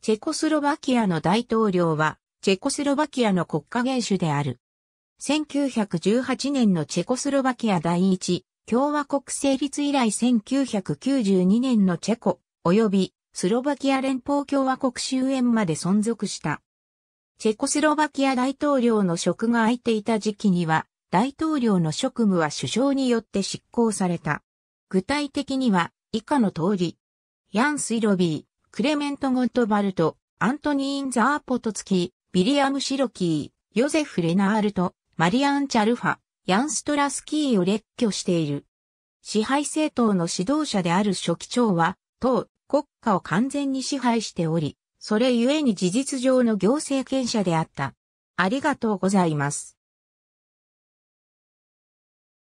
チェコスロバキアの大統領は、チェコスロバキアの国家元首である。1918年のチェコスロバキア第一共和国成立以来1992年のチェコ及びスロバキア連邦共和国終焉まで存続した。チェコスロバキア大統領の職が空いていた時期には、大統領の職務は首相によって執行された。具体的には、以下の通り、ヤン・スイロビー。クレメント・ゴットバルト、アントニーン・ザーポトツキー、ビリアム・シロキー、ヨゼフ・レナールト、マリアン・チャルファ、ヤン・ストラスキーを列挙している。支配政党の指導者である書記長は、党、国家を完全に支配しており、それゆえに事実上の行政権者であった。ありがとうございます。